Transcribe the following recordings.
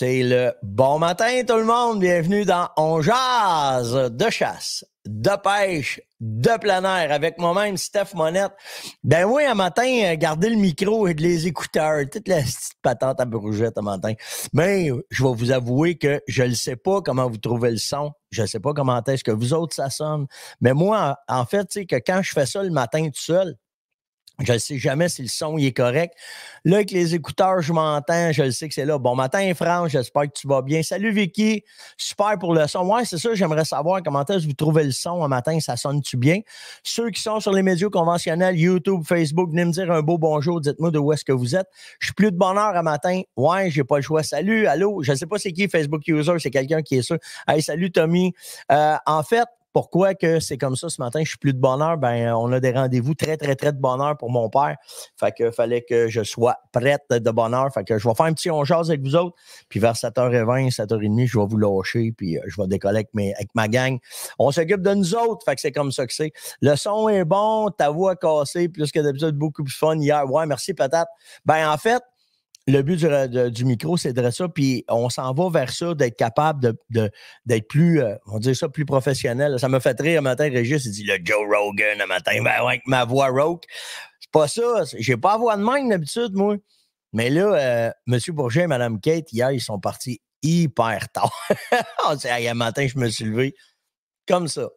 C'est le bon matin tout le monde, bienvenue dans On jase de chasse, de pêche, de plein air avec moi-même Steph Monette. Ben oui, un matin, euh, garder le micro et les écouteurs, toute la petite patente à brougette un matin. Mais je vais vous avouer que je ne sais pas comment vous trouvez le son, je ne sais pas comment est-ce que vous autres ça sonne, mais moi en fait, tu que quand je fais ça le matin tout seul, je ne sais jamais si le son il est correct. Là, avec les écouteurs, je m'entends. Je sais que c'est là. Bon matin, France. J'espère que tu vas bien. Salut, Vicky. Super pour le son. Ouais, c'est ça. J'aimerais savoir comment est-ce que vous trouvez le son un matin. Ça sonne-tu bien? Ceux qui sont sur les médias conventionnels, YouTube, Facebook, venez me dire un beau bonjour. Dites-moi de où est-ce que vous êtes. Je suis plus de bonheur heure à matin. Ouais, j'ai pas le choix. Salut, allô. Je ne sais pas c'est qui Facebook user. C'est quelqu'un qui est sûr. Hey, salut, Tommy. Euh, en fait, pourquoi que c'est comme ça ce matin, je suis plus de bonheur? Ben, on a des rendez-vous très, très, très de bonheur pour mon père. Fait que fallait que je sois prête de bonheur. Fait que je vais faire un petit onge avec vous autres. Puis vers 7h20, 7h30, je vais vous lâcher. Puis euh, je vais décoller avec, ma gang. On s'occupe de nous autres. Fait que c'est comme ça que c'est. Le son est bon, ta voix cassée, plus que d'habitude, beaucoup plus fun hier. Ouais, merci, patate. Ben, en fait, le but du, micro, c'est de ça, puis on s'en va vers ça, d'être capable d'être de, plus, euh, on dirait ça, plus professionnel. Ça me fait rire un matin, Régis, il dit le Joe Rogan un matin, ben avec ma voix rauque. C'est pas ça, j'ai pas la voix de même d'habitude, moi. Mais là, euh, M. Bourget et Mme Kate, hier, ils sont partis hyper tard. Hier matin, je me suis levé comme ça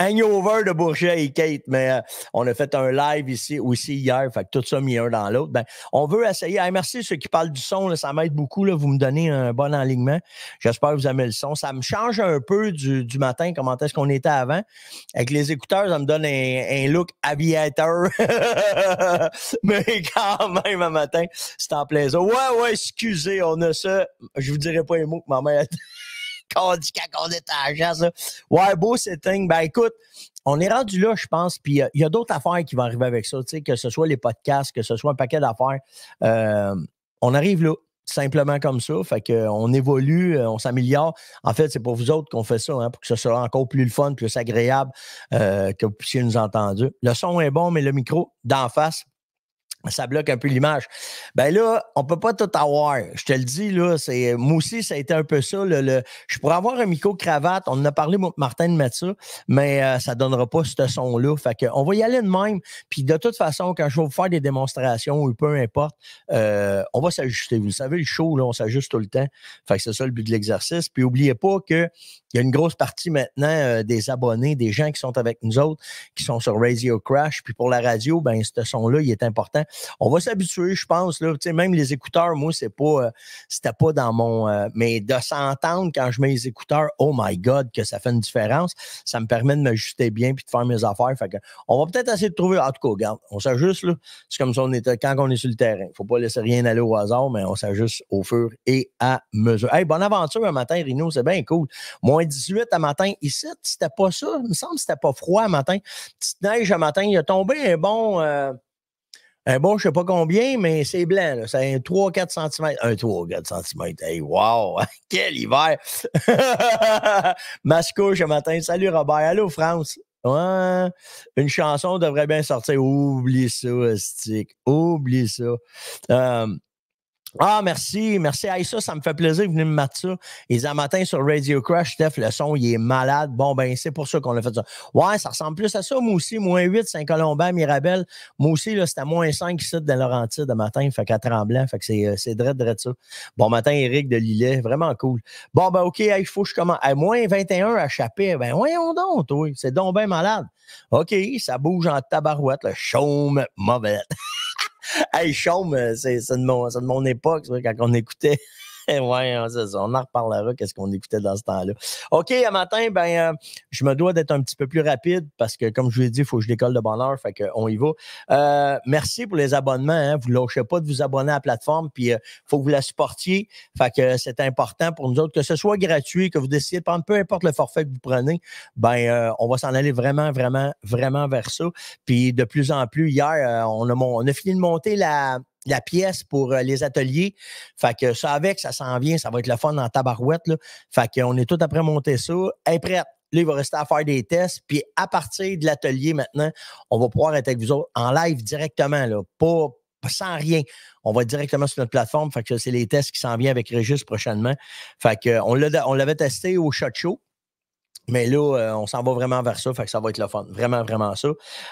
hangover de Bourget et Kate, mais euh, on a fait un live ici aussi hier, fait que tout ça mis un dans l'autre. Ben, on veut essayer. merci ceux qui parlent du son, ça m'aide beaucoup. Là, vous me donnez un bon alignement. J'espère que vous aimez le son. Ça me change un peu du, matin, comment est-ce qu'on était avant. Avec les écouteurs, ça me donne un, look aviateur. mais quand même, un matin, c'est en plaisir. Ouais, ouais, excusez, on a ça. Je vous dirai pas un mot que ma mère a dit quand on est à la chasse. Ouais, beau setting. Ben écoute, on est rendu là, je pense. Puis euh, il y a d'autres affaires qui vont arriver avec ça, que ce soit les podcasts, que ce soit un paquet d'affaires. Euh, on arrive là simplement comme ça. Fait qu'on euh, évolue, on s'améliore. En fait, c'est pour vous autres qu'on fait ça, hein, pour que ce soit encore plus le fun, plus agréable, que vous puissiez nous entendre. Le son est bon, mais le micro d'en face, ça bloque un peu l'image. Ben là, on peut pas tout avoir. Je te le dis, là, c'est, moi aussi, ça a été un peu ça. Le, je pourrais avoir un micro-cravate. On en a parlé, Martin, de mettre ça, mais euh, ça donnera pas ce son-là. Fait que, on va y aller de même. Puis de toute façon, quand je vais vous faire des démonstrations ou peu importe, euh, on va s'ajuster. Vous savez, le show, là, on s'ajuste tout le temps. Fait que c'est ça le but de l'exercice. Puis oubliez pas que il y a une grosse partie maintenant euh, des abonnés, des gens qui sont avec nous autres, qui sont sur Radio Crash. Puis pour la radio, ben, ce son-là, il est important on va s'habituer, je pense. Là. Même les écouteurs, moi, c'est pas, euh, c'était pas dans mon. Euh, mais de s'entendre quand je mets les écouteurs, oh my God, que ça fait une différence. Ça me permet de m'ajuster bien puis de faire mes affaires. on va peut-être essayer de trouver. En tout cas, regarde, on s'ajuste. C'est comme ça on était quand on est sur le terrain. Il faut pas laisser rien aller au hasard, mais on s'ajuste au fur et à mesure. Hey, bonne aventure un matin, Rino. C'est bien cool. Moins 18 à matin. Ici, c'était pas ça. Il me semble que c'était pas froid à matin. Petite neige à matin. Il a tombé un bon. Euh, un euh, bon, je ne sais pas combien, mais c'est blanc. Là. C'est un 3-4 cm. Un 3-4 cm. Hey, wow! Quel hiver! Mascouche ce matin. Salut Robert. Allô, France. une chanson devrait bien sortir. Oublie ça, Stick. Oublie ça. Euh, ah, merci, merci. ça, ça me fait plaisir de venir me mettre ça. Les matin sur Radio Crash, Steph, le son, il est malade. Bon, ben, c'est pour ça qu'on a fait ça. Ouais, ça ressemble plus à ça. Moi aussi, moins 8, Saint-Colombin, Mirabel. Moi aussi, là, c'était moins 5 ici de Laurentide de matin. Fait qu'à Tremblant. Fait que c'est, euh, c'est drette, ça. Bon matin, Eric de Lillet. Vraiment cool. Bon, ben, OK, il faut que je commence. À moins 21 à chaper, Ben, voyons donc, toi. C'est donc ben malade. OK, ça bouge en tabarouette, le chaume mauvais. hey, Chaume, euh, c'est de, mon, de mon époque, c'est quand on écoutait ouais, hein, On en reparlera, qu'est-ce qu'on écoutait dans ce temps-là. OK, à matin, ben, euh, je me dois d'être un petit peu plus rapide parce que, comme je vous l'ai dit, il faut que je décolle de bonheur, heure. Fait qu'on y va. Euh, merci pour les abonnements. Hein. Vous ne lâchez pas de vous abonner à la plateforme. Puis, il euh, faut que vous la supportiez. Fait que c'est important pour nous autres, que ce soit gratuit, que vous décidez de prendre peu importe le forfait que vous prenez. Ben, on va s'en aller vraiment, vraiment, vraiment vers ça. Puis, de plus en plus, hier, on, a, on a fini de monter la, la pièce pour euh, les ateliers. Fait que ça avec, ça s'en vient, ça va être le fun en tabarouette. Là. Fait qu'on est tout après monter ça. après Là, il va rester à faire des tests. Puis à partir de l'atelier maintenant, on va pouvoir être avec vous en live directement, là. Pas, sans rien. On va directement sur notre plateforme. Fait que c'est les tests qui s'en viennent avec Régis prochainement. Fait que on l'avait testé au Shot Show. Mais là, euh, on s'en va vraiment vers ça, fait que ça va être le fun. Vraiment, vraiment ça.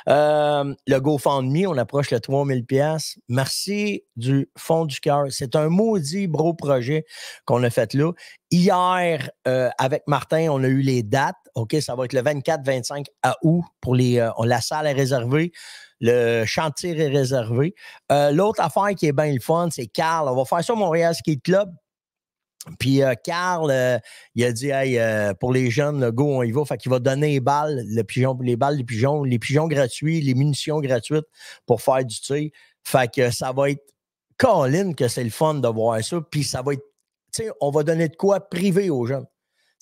Euh, le GoFundMe, on approche le 3000 pièces. Merci du fond du cœur. C'est un maudit gros projet qu'on a fait là. Hier, euh, avec Martin, on a eu les dates. OK, ça va être le 24-25 à août pour les. la salle est réservée. Le chantier est réservé. L'autre affaire qui est bien le fun, c'est Carl. On va faire ça au Montréal Skate Club. Puis Carl, euh, euh, il a dit hey, euh, pour les jeunes, go, on y va. Fait qu'il va donner les balles, le les balles, les pigeons, les pigeons gratuits, les munitions gratuites pour faire du tir. Fait que ça va être Colin que c'est le fun de voir ça. Puis ça va être, tu sais, on va donner de quoi privé aux jeunes.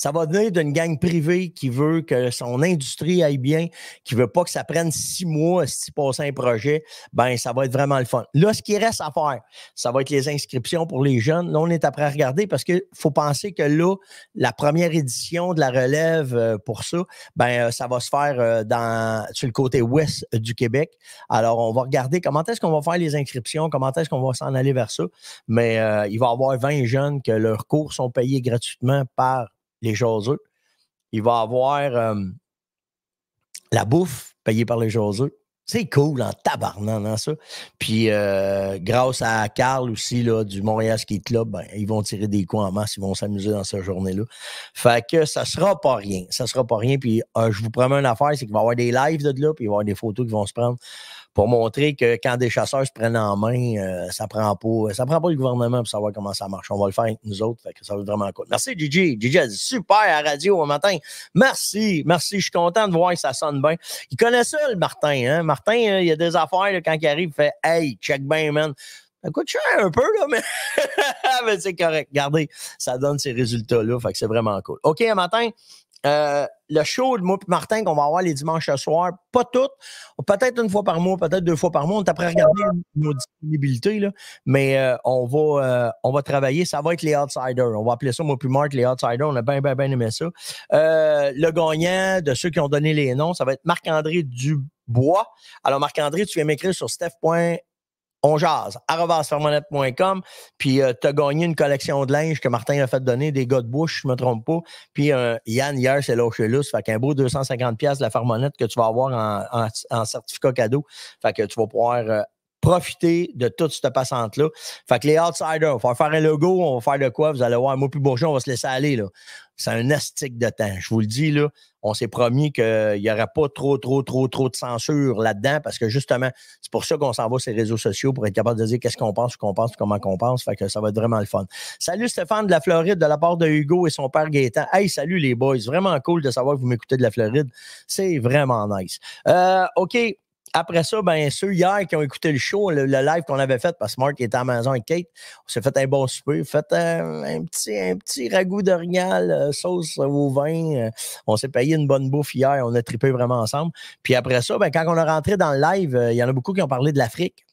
Ça va venir d'une gang privée qui veut que son industrie aille bien, qui ne veut pas que ça prenne six mois si passer un projet. Ben, ça va être vraiment le fun. Là, ce qui reste à faire, ça va être les inscriptions pour les jeunes. Là, on est après à regarder parce qu'il faut penser que là, la première édition de la relève euh, pour ça, ben, euh, ça va se faire euh, dans, sur le côté ouest du Québec. Alors, on va regarder comment est-ce qu'on va faire les inscriptions, comment est-ce qu'on va s'en aller vers ça. Mais il va y avoir 20 jeunes que leurs cours sont payés gratuitement par les jaseux. Il va avoir euh, la bouffe payée par les jaseux. C'est cool en tabarnant, hein, ça. Puis euh, grâce à Carl aussi là, du Montréal Ski Club, ben, ils vont tirer des coins en masse, ils vont s'amuser dans cette journée-là. Fait que ça sera pas rien. Ça sera pas rien. Puis euh, je vous promets une affaire, c'est qu'il va y avoir des lives de là, puis il va y avoir des photos qui vont se prendre pour montrer que quand des chasseurs se prennent en main, euh, ça prend ça prend pas le gouvernement pour savoir comment ça marche. On va le faire avec nous autres. ça va être vraiment cool. Merci, Gigi. Gigi dit super à la radio au matin. Merci, merci. Je suis content de voir que ça sonne bien. Il connaît ça, le Martin. Hein? Martin, euh, il y a des affaires quand il arrive, il fait Hey, check bien, man. Ça coûte cher un peu, là, mais, c'est correct. Regardez, ça donne ces résultats-là. Fait que c'est vraiment cool. OK, un matin, euh, le show de moi et Martin qu'on va avoir les dimanches soir, pas toutes, peut-être une fois par mois, peut-être deux fois par mois. On est après regarder nos disponibilités, mais euh, on, va, euh, on va travailler. Ça va être les outsiders. On va appeler ça moi plus les outsiders. On a bien, bien, aimé ça. le gagnant de ceux qui ont donné les noms, ça va être Marc-André Dubois. Alors, Marc-André, tu viens m'écrire sur steph.com on jase, arrobasfermonette.com, puis euh, t'as tu as gagné une collection de linge que Martin a fait donner, des gars de bouche, je me trompe pas. Puis euh, Yann, hier, c'est Lochelus. fait qu'un beau 250$ de la Fermonette que tu vas avoir en, certificat cadeau, fait que tu vas pouvoir euh, profiter de toute cette passante-là. Fait que les outsiders, on va faire un logo, on va faire de quoi, vous allez voir, un mot plus bourgeois, on va se laisser aller, là c'est un astique de temps. Je vous le dis, là, on s'est promis qu'il n'y aurait pas trop, trop, trop, trop de censure là-dedans parce que justement, c'est pour ça qu'on s'en va sur réseaux sociaux pour être capable de dire qu'est-ce qu'on pense, qu'on pense, comment qu'on pense. Fait que ça va être vraiment le fun. Salut Stéphane de la Floride de la part de Hugo et son père Gaétan. Hey, salut les boys. Vraiment cool de savoir que vous m'écoutez de la Floride. C'est vraiment nice. Euh, OK après ça, ben ceux hier qui ont écouté le show, le, live qu'on avait fait, parce que Mark était à Amazon avec Kate, on s'est fait un bon souper, fait un, petit, un petit ragoût de euh, sauce au vin. Euh, on s'est payé une bonne bouffe hier, on a trippé vraiment ensemble. Puis après ça, ben, quand on est rentré dans le live, euh, il y en a beaucoup qui ont parlé de l'Afrique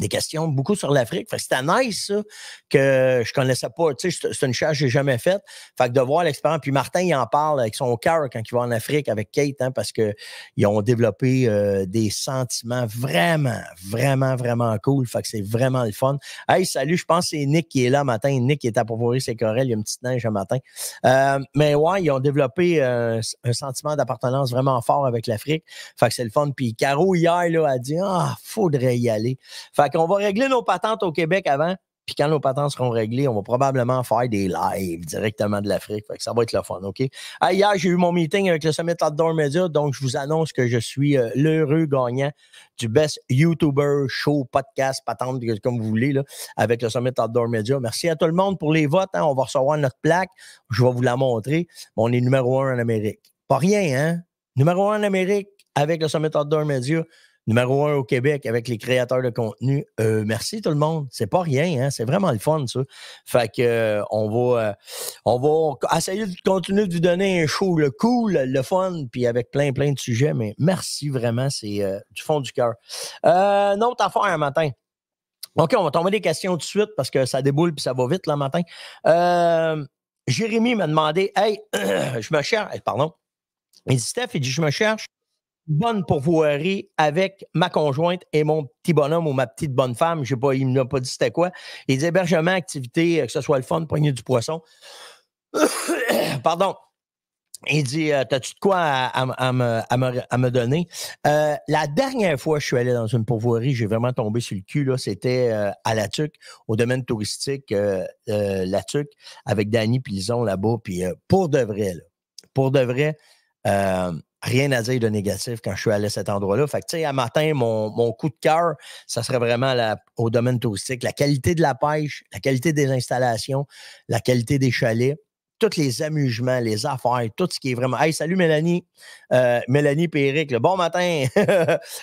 des questions beaucoup sur l'Afrique. Fait que nice, ça, que je connaissais pas. Tu sais, c'est une charge que j'ai jamais faite. Fait que de voir l'expérience. Puis Martin, il en parle avec son cœur quand il va en Afrique avec Kate, hein, parce que ils ont développé euh, des sentiments vraiment, vraiment, vraiment cool. Fait que c'est vraiment le fun. Hey, salut, je pense que c'est Nick qui est là matin. Nick est à pourvoir ses corelles. Il y a une petite neige un matin. Euh, mais ouais, ils ont développé euh, un sentiment d'appartenance vraiment fort avec l'Afrique. Fait que c'est le fun. Puis Caro, hier, là, a dit, ah, faudrait y aller. Fait qu'on va régler nos patentes au Québec avant. Puis quand nos patentes seront réglées, on va probablement faire des lives directement de l'Afrique. ça va être le fun, OK? hier, j'ai eu mon meeting avec le Summit Outdoor Media, donc je vous annonce que je suis euh, l'heureux gagnant du Best YouTuber Show, podcast, patente, comme vous voulez, avec le Summit Outdoor Media. Merci à tout le monde pour les votes. Hein. On va recevoir notre plaque. Je vais vous la montrer. on est numéro un en Amérique. Pas rien, hein? Numéro un en Amérique avec le Summit Outdoor Media numéro un au Québec avec les créateurs de contenu. Euh, merci tout le monde. C'est pas rien, hein. c'est vraiment le fun, ça. Fait que euh, on va euh, on va essayer de continuer de vous donner un show le cool, le fun, puis avec plein, plein de sujets, mais merci vraiment, c'est du fond du cœur. Euh, affaire affaire un matin. OK, on va tomber des questions tout de suite parce que ça déboule puis ça va vite le matin. Jérémy m'a demandé Hey, je me cherche. Pardon. Il dit Steph, il dit Je me cherche bonne pourvoirie avec ma conjointe et mon petit bonhomme ou ma petite bonne femme. Je pas, il ne m'a pas dit c'était quoi. Il dit « Hébergement, activité, euh, que ce soit le fun, poignée du poisson. Pardon. Il dit, euh, t'as-tu de quoi à, me, donner? Euh, la dernière fois que je suis allé dans une pourvoirie, j'ai vraiment tombé sur le cul. c'était à La tuc au domaine touristique La tuc avec Danny Pison là-bas. Puis pour de vrai, là, pour de vrai, rien à dire de négatif quand je suis allé à cet endroit-là. Fait que, tu sais, à matin, mon, coup de cœur, ça serait vraiment au domaine touristique. La qualité de la pêche, la qualité des installations, la qualité des chalets, tous les amusements, les affaires, tout ce qui est vraiment. Hey, salut Mélanie, euh, Mélanie Péric, le bon matin.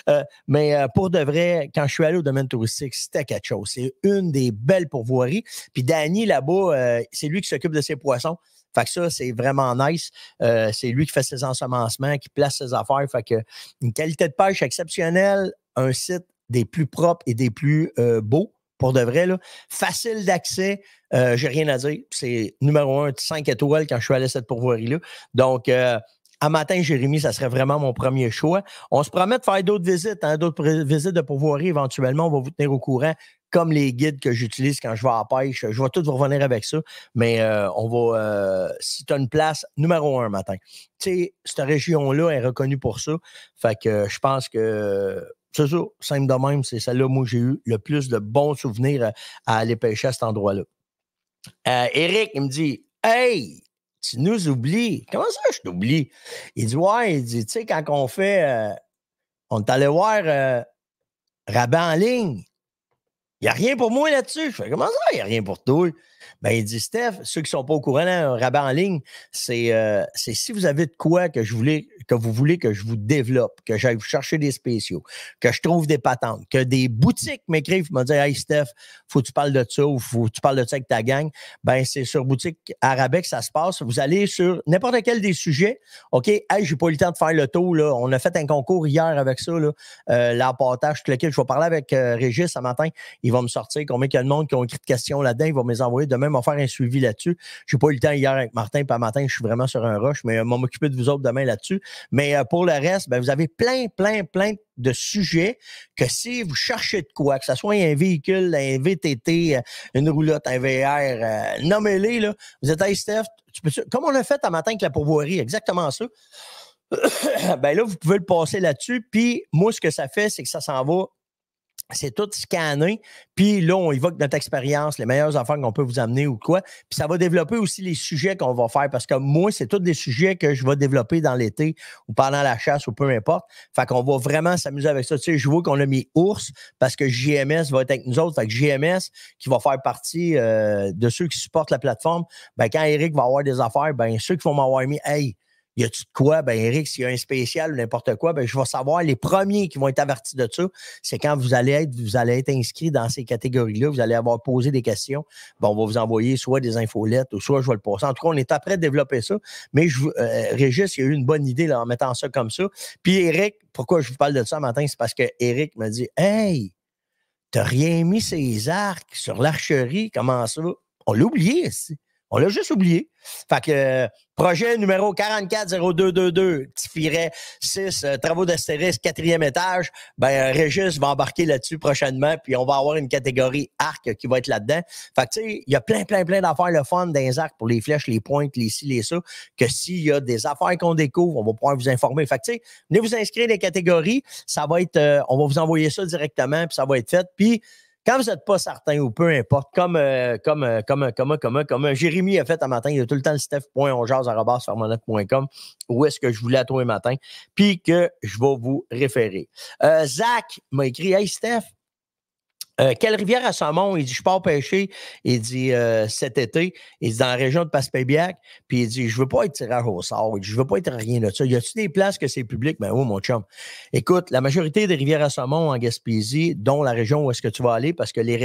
Euh, mais euh, pour de vrai, quand je suis allé au domaine touristique, c'était quelque chose. C'est une des belles pourvoiries. Puis Danny, là-bas, c'est lui qui s'occupe de ses poissons. Fait que ça, c'est vraiment nice. Euh, c'est lui qui fait ses ensemencements, qui place ses affaires. Fait que une qualité de pêche exceptionnelle, un site des plus propres et des plus euh, beaux pour de vrai. Là. Facile d'accès, Je euh, j'ai rien à dire. C'est numéro un, 5 étoiles quand je suis allé à cette pourvoirie-là. Donc, à matin, Jérémy, ça serait vraiment mon premier choix. On se promet de faire d'autres visites, hein, d'autres visites de pourvoirie éventuellement. On va vous tenir au courant comme les guides que j'utilise quand je vais à pêche. Je vais tout vous revenir avec ça, mais euh, on va. Euh, si tu as une place, numéro un matin. Tu sais, cette région-là est reconnue pour ça. Fait que je pense que. C'est ça, simple de même, c'est celle-là, où j'ai eu le plus de bons souvenirs euh, à, aller pêcher à cet endroit-là. Eric, il me dit Hey, tu nous oublies. Comment ça, je t'oublie? Il dit Ouais, il dit, tu sais, quand on fait. on est allé voir Rabat en ligne n'y a rien pour moi là-dessus. Je fais, comment ça, il n'y a rien pour toi? Ben, il dit Steph, ceux qui ne sont pas au courant, un rabat en ligne, euh, c'est si vous avez de quoi que je voulais, que vous voulez que je vous développe, que j'aille vous chercher des spéciaux, que je trouve des patentes, que des boutiques m'écrivent et me disent Hey Steph, faut que tu parles de ça ou faut que tu parles de ça avec ta gang. Ben, c'est sur boutique que ça se passe. Vous allez sur n'importe quel des sujets. OK, hey, n'ai pas eu le temps de faire le tour. Là. On a fait un concours hier avec ça, là, euh, lequel. Je vais parler avec euh, Régis ce matin. Il va me sortir combien il y a de monde qui ont écrit de questions là-dedans. Il va me les envoyer demain même en faire un suivi là-dessus. Je n'ai pas eu le temps hier avec Martin, pas matin, je suis vraiment sur un rush, mais euh, m'en m'occuper de vous autres demain là-dessus. Mais euh, pour le reste, ben, vous avez plein, plein, plein de sujets que si vous cherchez de quoi, que ce soit un véhicule, un VTT, euh, une roulotte, un VR, nommez-les, Vous êtes, à Steph, comme on a fait à matin avec la pourvoirie, exactement ça. ben là, vous pouvez le passer là-dessus. Puis moi, ce que ça fait, c'est que ça s'en va c'est tout scanné. Puis là, on évoque notre expérience, les meilleures affaires qu'on peut vous amener ou quoi. Puis ça va développer aussi les sujets qu'on va faire parce que moi, c'est tous des sujets que je vais développer dans l'été ou pendant la chasse ou peu importe. Fait qu'on va vraiment s'amuser avec ça. Tu sais, je vois qu'on a mis ours parce que JMS va être avec nous autres. Fait que JMS, qui va faire partie euh, de ceux qui supportent la plateforme, ben quand Eric va avoir des affaires, ben ceux qui vont m'avoir mis, hey, y a-tu de quoi? Ben, Eric, s'il y a un spécial ou n'importe quoi, ben, je vais savoir. Les premiers qui vont être avertis de ça, c'est quand vous allez être, vous allez être inscrit dans ces catégories-là, vous allez avoir posé des questions. Bon, on va vous envoyer soit des infolettes ou soit je vais le passer. En tout cas, on est après de développer ça. Mais je, euh, Régis, il a eu une bonne idée en mettant ça comme ça. Puis Eric, pourquoi je vous parle de ça matin? C'est parce que Eric m'a dit, Hey, t'as rien mis ces arcs sur l'archerie, comment ça? On l'a oublié ici. On l'a juste oublié. Fait que euh, projet numéro 440222, petit 6, euh, travaux d'astérisque, quatrième étage. Ben, euh, Régis va embarquer là-dessus prochainement, puis on va avoir une catégorie arc qui va être là-dedans. Fait que, tu sais, il y a plein, plein, plein d'affaires le fun dans les arcs pour les flèches, les pointes, les ci, les ça, que s'il y a des affaires qu'on découvre, on va pouvoir vous informer. Fait que, tu sais, venez vous inscrire dans les catégories. Ça va être, on va vous envoyer ça directement, puis ça va être fait. Puis, quand vous n'êtes pas certain ou peu importe, comme, euh, comme, euh, comme, euh, comme, comme, comme, Jérémy a fait un matin, il y a tout le temps le steph.onjase.com où est-ce que je voulais à un matin, puis que je vais vous référer. Zach m'a écrit Hey Steph, euh, quelle rivière à saumon ?» il dit Je pars pêcher, il dit euh, cet été, il dit dans la région de Passepébiac, puis il dit Je veux pas être tirage au sort, je veux pas être rien de ça. Y a-tu des places que c'est public Ben oui, mon chum. Écoute, la majorité des rivières à saumon en Gaspésie, dont la région où est-ce que tu vas aller, parce que les,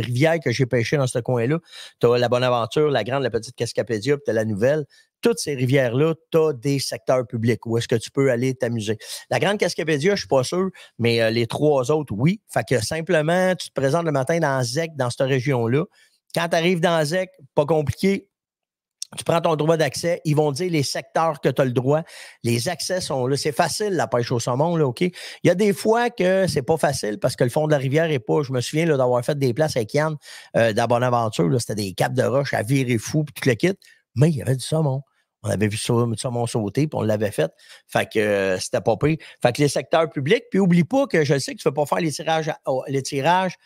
rivières que j'ai pêchées dans ce coin-là, tu as la Bonaventure, la Grande, la Petite Cascapédia, puis tu as la Nouvelle, toutes ces rivières-là, tu as des secteurs publics où est-ce que tu peux aller t'amuser. La Grande Cascapédia, je ne suis pas sûr, mais euh, les trois autres, oui. Fait que simplement, tu te présentes le matin dans ZEC, dans cette région-là. Quand tu arrives dans ZEC, pas compliqué, tu prends ton droit d'accès, ils vont dire les secteurs que tu as le droit. Les accès sont là. C'est facile, la pêche au saumon, là, OK? Il y a des fois que c'est pas facile parce que le fond de la rivière est pas. Je me souviens d'avoir fait des places avec Yann euh, dans Bonaventure. C'était des caps de roche à virer fou, puis tout le kit. Mais il y avait du saumon. On avait vu ça, mon sauter, puis on l'avait fait. Fait que euh, c'était pas pris. Fait que les secteurs publics, puis oublie pas que je sais que tu ne peux pas faire les tirages à, oh, les tirages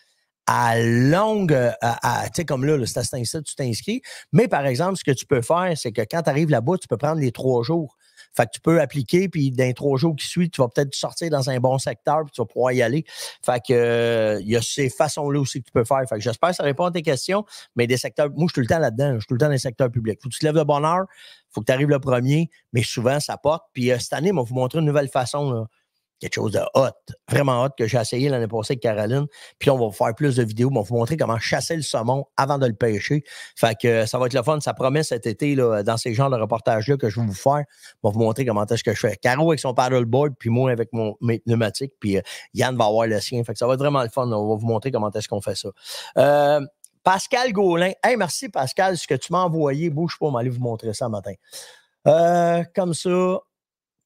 à longue, tu sais, comme là, c'est à tu t'inscris. Mais par exemple, ce que tu peux faire, c'est que quand tu arrives là-bas, tu peux prendre les trois jours. Fait que tu peux appliquer, puis dans trois jours qui suivent, tu vas peut-être sortir dans un bon secteur, puis tu vas pouvoir y aller. Fait que euh, il y a ces façons-là aussi que tu peux faire. Fait que j'espère que ça répond à tes questions, mais des secteurs, moi, je suis tout le temps là-dedans, je suis tout le temps dans les secteurs publics. Faut que tu te lèves de bonne heure, faut que tu arrives le premier, mais souvent, ça porte. Puis euh, cette année, on va vous montrer une nouvelle façon. Là quelque chose de hot, vraiment hot, que j'ai essayé l'année passée avec Caroline. Puis on va vous faire plus de vidéos, on va vous montrer comment chasser le saumon avant de le pêcher. Fait que euh, ça va être le fun, ça promet cet été, dans ces genres de reportages-là que je vais vous faire. On va vous montrer comment est-ce que je fais. Caro avec son paddleboard, puis moi avec mon, pneumatique puis euh, Yann va avoir le sien. Fait que ça va être vraiment le fun, on va vous montrer comment est-ce qu'on fait ça. Euh, Pascal Gaulin. Hey, merci Pascal, ce que tu m'as envoyé, bouge pas, on va aller vous montrer ça matin. comme ça,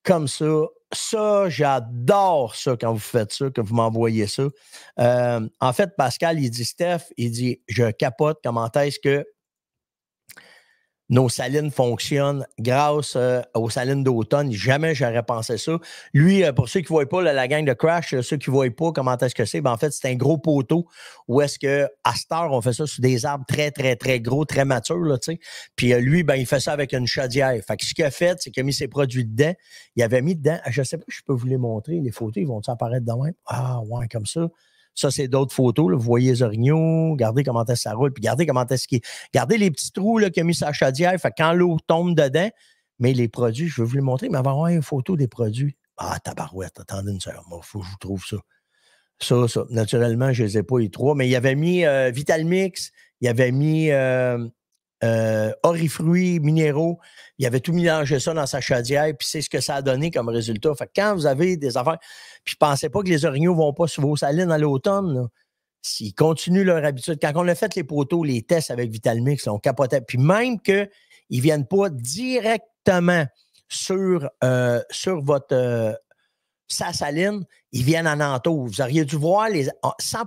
comme ça, ça, j'adore ça quand vous faites ça, que vous m'envoyez ça. Euh, en fait, Pascal, il dit Steph, il dit Je capote, comment est-ce que nos salines fonctionnent grâce euh, aux salines d'automne. Jamais j'aurais pensé ça. Lui, euh, pour ceux qui ne voient pas la gang de Crash, euh, ceux qui ne voient pas comment est-ce que c'est, ben, en fait, c'est un gros poteau où est-ce que à on fait ça sur des arbres très, très, très gros, très matures. Là, Puis lui, ben, il fait ça avec une chaudière. Fait ce qu'il a fait, c'est qu'il a mis ses produits dedans. Il avait mis dedans, je ne sais pas si je peux vous les montrer, les photos, ils vont-ils apparaître même. Ah, ouais, comme ça. Ça, c'est d'autres photos. Vous voyez les orignaux. Regardez comment ça roule. Puis regardez comment est-ce qu'il. Regardez les petits trous là, mis sa chaudière. Fait quand l'eau tombe dedans, mais les produits, je veux vous les montrer, mais avant, une photo des produits. Ah, tabarouette, attendez une seconde. Il faut que je vous trouve ça. Ça, ça. Naturellement, je ne les ai pas, les trois, mais il y avait mis euh, Vitalmix, il y avait mis. Euh, euh, orifruits, minéraux. Il avait tout mélangé ça dans sa chaudière, puis c'est ce que ça a donné comme résultat. Fait quand vous avez des affaires, puis pensez pas que les orignaux vont pas sur vos salines à l'automne. S'ils continuent leur habitude, quand on a fait les poteaux, les tests avec Vitalmix, on capotait. Puis même qu'ils ne viennent pas directement sur, euh, sur votre euh, sa saline, ils viennent en entour. Vous auriez dû voir les 100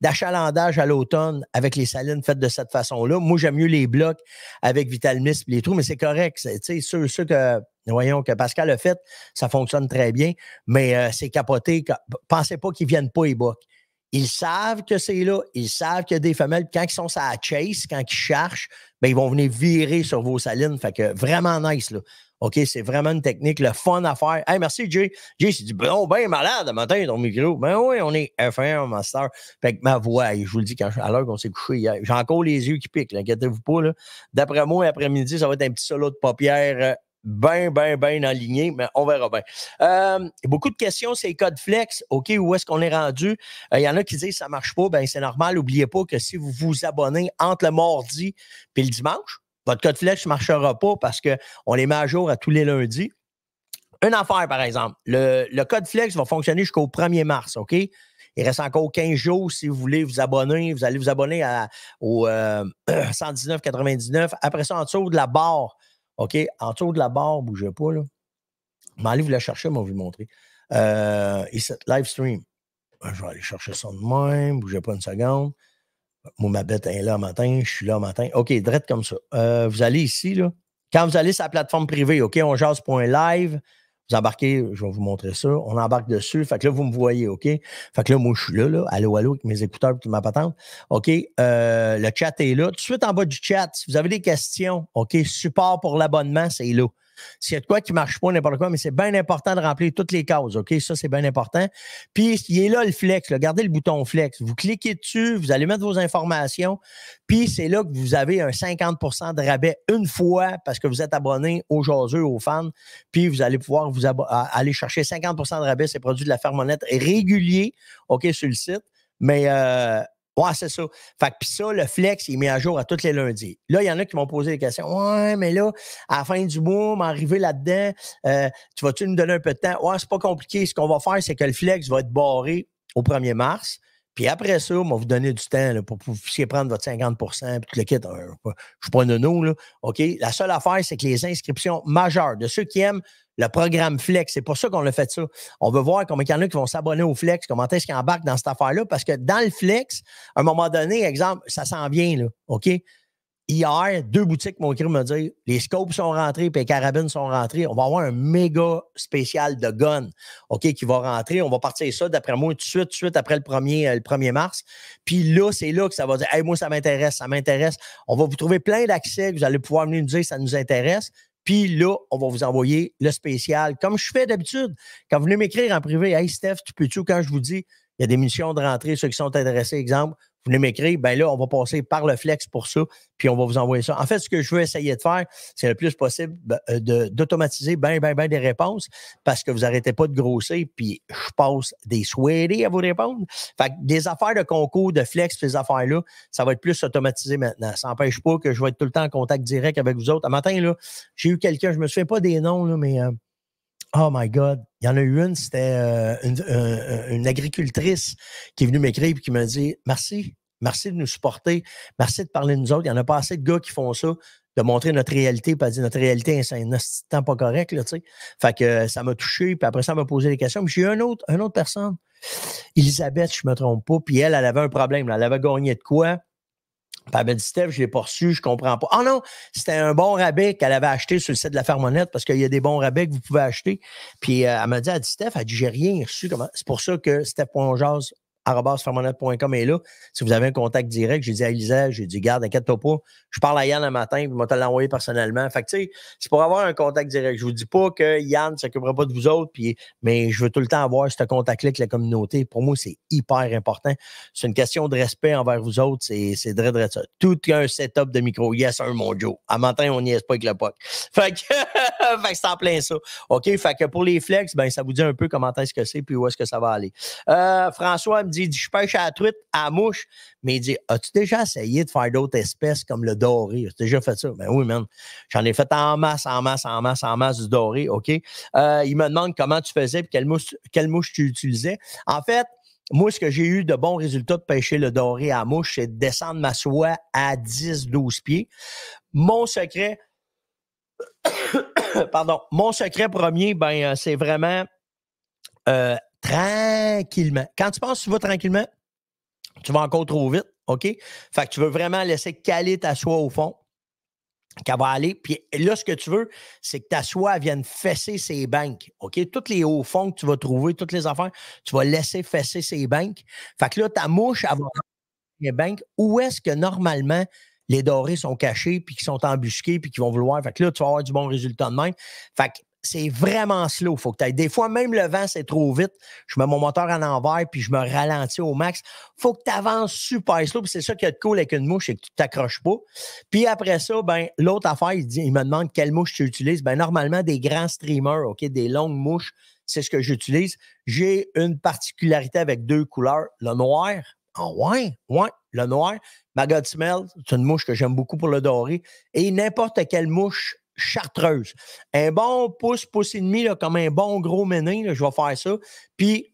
d'achalandage à l'automne avec les salines faites de cette façon-là. Moi, j'aime mieux les blocs avec Vitalmis et les trous, mais c'est correct. C'est sûr, que, voyons, que Pascal a fait, ça fonctionne très bien, mais euh, c'est capoté. Pensez pas qu'ils viennent pas les blocs. Ils savent que c'est là, ils savent qu'il y a des femelles. Quand ils sont à la chase, quand ils cherchent, ben, ils vont venir virer sur vos salines. Fait que vraiment nice. Là. OK, c'est vraiment une technique, le fun à faire. Hey, merci, Jay. Jay c'est du bon, ben malade, matin, ton micro. Ben oui, on est F1, master. Fait que ma voix, je vous le dis, quand, à l'heure qu'on s'est couché hier, j'ai encore les yeux qui piquent, inquiétez-vous pas. D'après moi, après-midi, ça va être un petit solo de paupières euh, ben, bien, ben aligné, mais on verra bien. Euh, beaucoup de questions, c'est code flex. OK, où est-ce qu'on est rendu? Euh, il y en a qui disent ça ne marche pas. Ben, c'est normal. N'oubliez pas que si vous vous abonnez entre le mardi et le dimanche, votre code FLEX ne marchera pas parce qu'on les met à jour à tous les lundis. Une affaire, par exemple, le, code flex va fonctionner jusqu'au 1er mars, OK? Il reste encore 15 jours si vous voulez vous abonner. Vous allez vous abonner à, au 119,99. Euh, Après ça, en dessous de la barre, OK? En dessous de la barre, bougez pas, là. Mais allez vous la chercher, mais je vais vous montrer. Et euh, cette live stream. Je vais aller chercher ça de même, bougez pas une seconde. Moi, ma bête est là matin, je suis là matin. OK, drette comme ça. Euh, vous allez ici, là. Quand vous allez sur la plateforme privée, OK, on live. vous embarquez, je vais vous montrer ça. On embarque dessus. Fait que là, vous me voyez, OK? Fait que là, moi, je suis là, là. Allô, allô, avec mes écouteurs et ma patente. OK? Euh, le chat est là. Tout de suite en bas du chat, si vous avez des questions, OK? Support pour l'abonnement, c'est là. S'il y a de quoi qui marche pas, n'importe quoi, mais c'est bien important de remplir toutes les cases, OK? Ça, c'est bien important. Puis, il est là le flex, Gardez le bouton flex. Vous cliquez dessus, vous allez mettre vos informations, puis c'est là que vous avez un 50 de rabais une fois parce que vous êtes abonné aux jaseux, aux fans, puis vous allez pouvoir vous aller chercher 50 de rabais ces produits de la fermonette régulier, OK, sur le site. Mais euh, Ouais, c'est ça. Fait que, puis ça, le flex, il met à jour à tous les lundis. Là, il y en a qui m'ont posé des questions. Ouais, mais là, à la fin du mois, m'arriver là-dedans, euh, tu vas-tu nous donner un peu de temps? Ouais, c'est pas compliqué. Ce qu'on va faire, c'est que le flex va être barré au 1er mars. Puis après ça, on va vous donner du temps pour que vous puissiez prendre votre 50 puis tout le kit. Euh, je ne suis pas nono, là. OK? La seule affaire, c'est que les inscriptions majeures de ceux qui aiment le programme Flex, c'est pour ça qu'on a fait ça. On veut voir combien il y en a qui vont s'abonner au Flex, comment est-ce qu'ils embarquent dans cette affaire-là, parce que dans le Flex, à un moment donné, exemple, ça s'en vient, là, OK? Hier, deux boutiques m'ont écrit me dire les scopes sont rentrés puis les carabines sont rentrées. On va avoir un méga spécial de gun OK, qui va rentrer. On va partir ça, d'après moi, tout de suite, tout de suite après le 1er, euh, le mars. Puis là, c'est là que ça va dire hey, moi, ça m'intéresse, ça m'intéresse. On va vous trouver plein d'accès. Vous allez pouvoir venir nous dire ça nous intéresse. Puis là, on va vous envoyer le spécial, comme je fais d'habitude. Quand vous venez m'écrire en privé, Hey Steph, tu peux-tu, quand je vous dis, il y a des missions de rentrée, ceux qui sont intéressés, exemple, vous venez m'écrire, ben là, on va passer par le flex pour ça, puis on va vous envoyer ça. En fait, ce que je veux essayer de faire, c'est le plus possible ben, euh, d'automatiser ben, ben, ben des réponses parce que vous arrêtez pas de grosser, puis je passe des souhaités à vous répondre. Fait que des affaires de concours, de flex, ces affaires-là, ça va être plus automatisé maintenant. Ça n'empêche pas que je vais être tout le temps en contact direct avec vous autres. À matin, là, j'ai eu quelqu'un, je me souviens pas des noms, là, mais. Euh, Oh my God. Il y en a eu une, c'était euh, euh, une, agricultrice qui est venue m'écrire et qui m'a dit Merci, merci de nous supporter, merci de parler de nous autres. Il n'y en a pas assez de gars qui font ça, de montrer notre réalité, puis dire notre réalité, hein, c'est un temps pas correct, là, tu sais. Fait que euh, ça m'a touché, puis après ça, m'a posé des questions. Puis j'ai eu autre, une autre personne, Elisabeth, je ne me trompe pas, puis elle, elle avait un problème. Elle avait gagné de quoi? Puis elle m'a dit, Steph, je l'ai pas reçu, je comprends pas. Ah oh non, c'était un bon rabais qu'elle avait acheté sur le site de la Fermonette parce qu'il y a des bons rabais que vous pouvez acheter. Puis euh, elle m'a dit, elle dit, Steph, elle dit, rien reçu. C'est pour ça que Steph.jazz arrobasfermonette.com est là. Si vous avez un contact direct, j'ai dit à Elisa, j'ai dit, garde, inquiète-toi pas. Je parle à Yann le matin, il m'a envoyé personnellement. Fait que, tu sais, c'est pour avoir un contact direct. Je vous dis pas que Yann ne s'occupera pas de vous autres, puis, mais je veux tout le temps avoir ce contact-là avec la communauté. Pour moi, c'est hyper important. C'est une question de respect envers vous autres. C'est vrai, vrai, ça. Tout un setup de micro. Yes, un, mon Joe. À matin, on n'y est pas avec le POC. Fait que, c'est en plein ça. OK? Fait que pour les flex, ben, ça vous dit un peu comment est-ce que c'est, puis où est-ce que ça va aller. Euh, François me dit, il dit Je pêche à truite, à mouche. Mais il dit As-tu déjà essayé de faire d'autres espèces comme le doré as déjà fait ça Ben oui, man. J'en ai fait en masse, en masse, en masse, en masse du doré. OK. Euh, il me demande comment tu faisais et quelle mouche, quelle tu utilisais. En fait, moi, ce que j'ai eu de bons résultats de pêcher le doré à mouche, c'est de descendre ma soie à 10-12 pieds. Mon secret, pardon, mon secret premier, ben, euh, c'est vraiment euh, tranquillement. Quand tu penses que tu vas tranquillement, tu vas encore trop vite, OK? Fait que tu veux vraiment laisser caler ta soie au fond, qu'elle va aller. Puis là, ce que tu veux, c'est que ta soie vienne fesser ses banques, OK? Toutes les hauts fonds que tu vas trouver, toutes les affaires, tu vas laisser fesser ses banques. Fait que là, ta mouche, elle va les banques. Où est-ce que normalement les dorés sont cachés, puis qui sont embusqués, puis qui vont vouloir. Fait que là, tu vas avoir du bon résultat de même. Fait que c'est vraiment slow. Faut que tu Des fois, même le vent, c'est trop vite. Je mets mon moteur en envers puis je me ralentis au max. Faut que tu avances super slow. c'est ça qui est de cool avec une mouche, et que tu t'accroches pas. Puis après ça, ben, l'autre affaire, il, me demande quelle mouche tu utilises. Ben, normalement, des grands streamers, OK, des longues mouches, c'est ce que j'utilise. J'ai une particularité avec deux couleurs. Le noir. Ah ouais, ouais, le noir. Ma Smell, c'est une mouche que j'aime beaucoup pour le doré. Et n'importe quelle mouche chartreuse. Un bon pouce, pouce et demi, là, comme un bon gros ménin, je vais faire ça. Puis,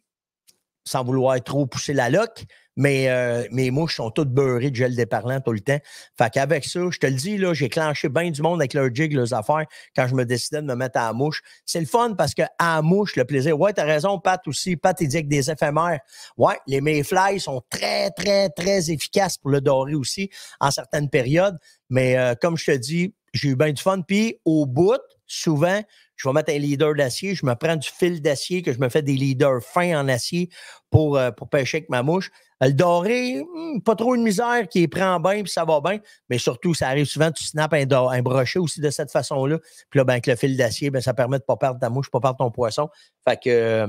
sans vouloir trop pousser la loque, mais euh, mes mouches sont toutes beurrées de gel déparlant tout le temps. Fait qu'avec ça, je te le dis, j'ai clenché bien du monde avec leur jig, leurs affaires, quand je me décidais de me mettre à la mouche. C'est le fun parce que à mouche, le plaisir. Ouais, t'as raison, Pat aussi. Pat, il dit avec des éphémères. Ouais, les Mayfly sont très, très, très efficaces pour le doré aussi en certaines périodes. Mais euh, comme je te dis, j'ai eu bien du fun. Puis au bout, souvent, je vais mettre un leader d'acier. Je me prends du fil d'acier que je me fais des leaders fins en acier pour, euh, pour pêcher avec ma mouche. Euh, le doré, hmm, pas trop une misère qui est prend bain, puis ça va bien. Mais surtout, ça arrive souvent, tu snaps un, brochet aussi de cette façon-là. Puis là, ben, avec le fil d'acier, ben, ça permet de ne pas perdre ta mouche, pas perdre ton poisson. Fait que euh,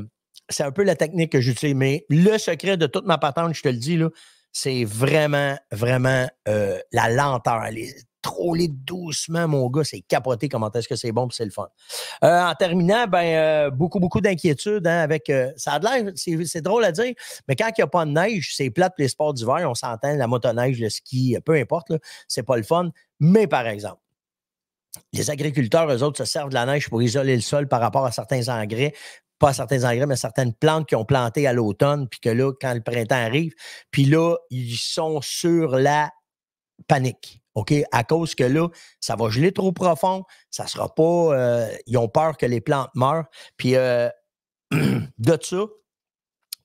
c'est un peu la technique que j'utilise. Mais le secret de toute ma patente, je te le dis, là, c'est vraiment, vraiment la lenteur troller doucement, mon gars. C'est capoté comment est-ce que c'est bon c'est le fun. Euh, en terminant, ben, euh, beaucoup, beaucoup d'inquiétudes hein, avec. Euh, ça a l'air, c'est drôle à dire, mais quand il n'y a pas de neige, c'est plate les sports d'hiver, on s'entend, la motoneige, le ski, peu importe, c'est pas le fun. Mais par exemple, les agriculteurs, eux autres, se servent de la neige pour isoler le sol par rapport à certains engrais, pas certains engrais, mais certaines plantes qu'ils ont plantées à l'automne, puis que là, quand le printemps arrive, puis là, ils sont sur la panique. OK? À cause que là, ça va geler trop profond, ça sera pas. Euh, ils ont peur que les plantes meurent. Puis euh, de ça,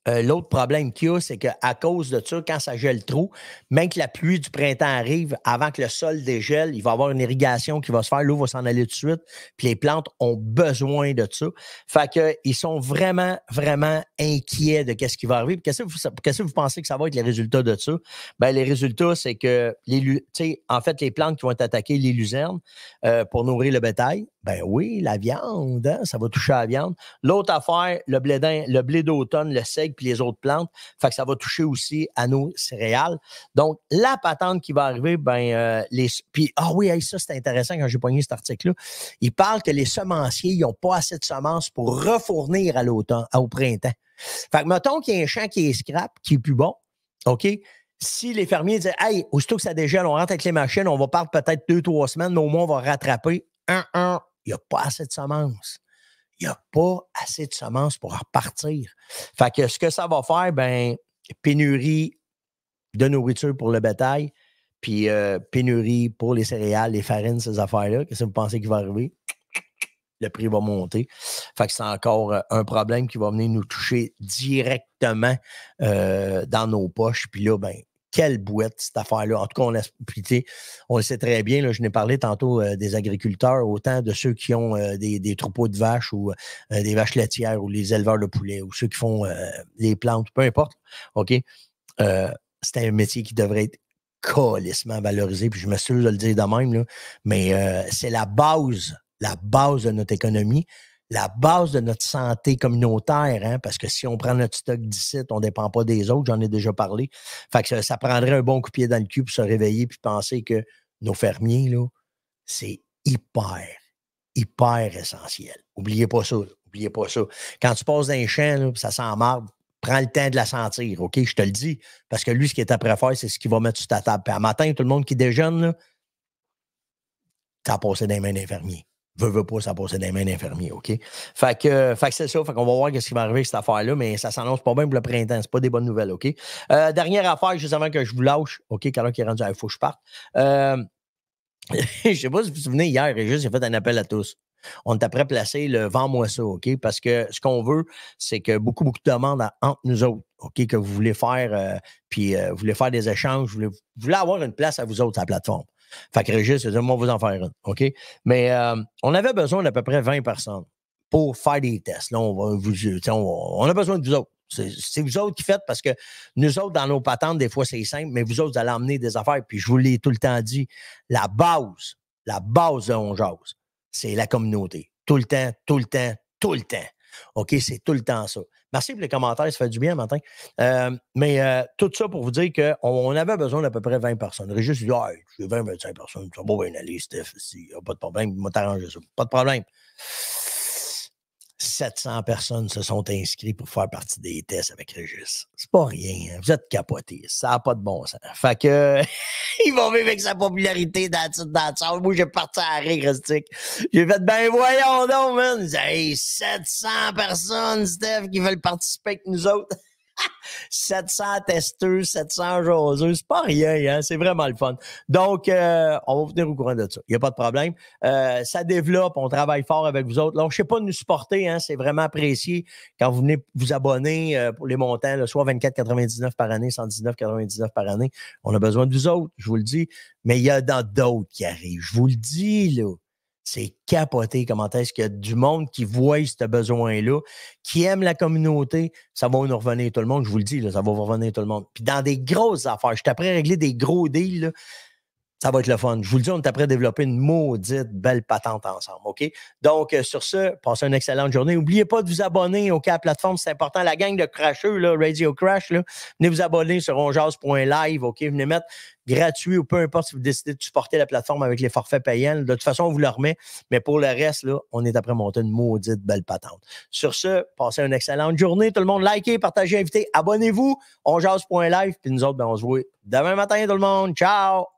euh, l'autre problème qu'il y a, c'est qu'à cause de ça, quand ça gèle trop, même que la pluie du printemps arrive, avant que le sol dégèle, il va y avoir une irrigation qui va se faire, l'eau va s'en aller tout de suite, puis les plantes ont besoin de ça. Fait qu'ils sont vraiment, vraiment inquiets de ce qui va arriver. Qu'est-ce que, vous, pensez que ça va être les résultats de ça? Ben, les résultats, c'est que, les, en fait, les plantes qui vont être attaquées, les luzernes, euh, pour nourrir le bétail, ben oui, la viande, hein, ça va toucher à la viande. L'autre affaire, le blé, le blé d'automne, le seigle puis les autres plantes, fait ça va toucher aussi à nos céréales. Donc, la patente qui va arriver, ben, euh, les. Puis, ah oui, ça, c'est intéressant quand j'ai poigné cet article-là. Il parle que les semenciers, ils n'ont pas assez de semences pour refournir à l'automne, au printemps. Fait que, mettons qu'il y a un champ qui est scrap, qui est plus bon. OK? si les fermiers disent, Hey, aussitôt que ça dégèle, on rentre avec les machines, on va perdre peut-être deux, trois semaines, mais au moins on va rattraper. Un, un, il n'y a pas assez de semences. Il n'y a pas assez de semences pour repartir. Fait que ce que ça va faire, ben, pénurie de nourriture pour le bétail, puis euh, pénurie pour les céréales, les farines, ces affaires-là. Qu'est-ce que vous pensez qui va arriver? Le prix va monter. Fait que c'est encore euh, un problème qui va venir nous toucher directement euh, dans nos poches. Puis là, ben, quelle boîte cette affaire-là. En tout cas, on, on le sait très bien. je n'ai parlé tantôt euh, des agriculteurs, autant de ceux qui ont euh, des, troupeaux de vaches ou euh, des vaches laitières ou les éleveurs de poulet ou ceux qui font les plantes, peu importe. OK? c'est un métier qui devrait être colissement valorisé, puis je me de le dire de même, mais c'est la base, la base de notre économie la base de notre santé communautaire, hein, parce que si on prend notre stock d'ici, on ne dépend pas des autres, j'en ai déjà parlé. Fait que ça, prendrait un bon coup de pied dans le cul pour se réveiller puis penser que nos fermiers, là, c'est hyper, hyper essentiel. Oubliez pas ça, oubliez pas ça. Quand tu passes dans les champs, ça sent marre, prends le temps de la sentir, OK? Je te le dis, parce que lui, ce qui est après faire, c'est ce qu'il va mettre sur ta table. Puis à matin, tout le monde qui déjeune, là, t'as passé dans les mains des fermiers veut, veut pas, ça passer des mains d'infirmiers, OK? Fait que, fait que c'est ça. Fait qu'on va voir ce qui va arriver cette affaire-là, mais ça s'annonce pas bien pour le printemps. C'est pas des bonnes nouvelles, OK? Euh, dernière affaire, juste avant que je vous lâche, OK, quelqu'un qui est rendu à il faut que je parte. Euh, je sais pas si vous vous souvenez, hier, Régis, j'ai fait un appel à tous. On t'a préplacé le vends-moi ça, OK? Parce que ce qu'on veut, c'est que beaucoup, beaucoup de demandes entre nous autres, OK? Que vous voulez faire, euh, puis vous voulez faire des échanges, vous voulez, voulez, avoir une place à vous autres à la plateforme. Fait que Régis a Moi, vous en faire une. OK? Mais euh, on avait besoin d'à peu près 20 personnes pour faire des tests. Là, on, a besoin de vous autres. C'est vous autres qui faites parce que nous autres, dans nos patentes, des fois, c'est simple, mais vous autres, vous allez emmener des affaires. Puis je vous l'ai tout le temps dit, la base, la base de On Jase, c'est la communauté. Tout le temps, tout le temps, tout le temps. OK, c'est tout le temps ça. Merci pour les commentaires, ça fait du bien, Martin. Euh, mais euh, tout ça pour vous dire qu'on on avait besoin d'à peu près 20 personnes. Régis dit ah, j'ai 20-25 personnes, ça va bien aller, Steph, il n'y a pas de problème, il m'a ça. Pas de problème. 700 personnes se sont inscrites pour faire partie des tests avec Regis. C'est pas rien. Hein. Vous êtes capotés. Ça n'a pas de bon sens. Fait que, ils vont vivre avec sa popularité dans le dans Moi, j'ai parti à rire, J'ai fait, ben voyons donc, man. 700 personnes, Steph, qui veulent participer avec nous autres. 700 testeurs, 700 joseuses, c'est pas rien, hein? c'est vraiment le fun. Donc, euh, on va vous tenir au courant de ça. Il n'y a pas de problème. Euh, ça développe, on travaille fort avec vous autres. Là, je sais pas de nous supporter, hein? c'est vraiment apprécié quand vous venez vous abonner euh, pour les montants, soit 24,99 par année, 119,99 par année. On a besoin de vous autres, je vous le dis. Mais il y a d'autres qui arrivent, je vous le dis, là. C'est capoté comment est-ce qu'il y a du monde qui voit ce besoin-là, qui aime la communauté. Ça va nous revenir tout le monde, je vous le dis, ça va vous revenir tout le monde. Puis dans des grosses affaires, je suis prêt à régler des gros deals. Là, ça va être le fun. Je vous le dis, on est après développer une maudite belle patente ensemble. OK? Donc, euh, sur ce, passez une excellente journée. N'oubliez pas de vous abonner OK, à la plateforme, c'est important. La gang de crasheux, Radio Crash, venez vous abonner sur onjazz.live. OK? Venez mettre gratuit ou peu importe si vous décidez de supporter la plateforme avec les forfaits payants. De toute façon, on vous le remet. Mais pour le reste, là, on est après monter une maudite belle patente. Sur ce, passez une excellente journée. Tout le monde, likez, partagez, invitez, abonnez-vous. Onjazz.live. Puis nous autres, ben, on se voit demain matin, tout le monde. Ciao!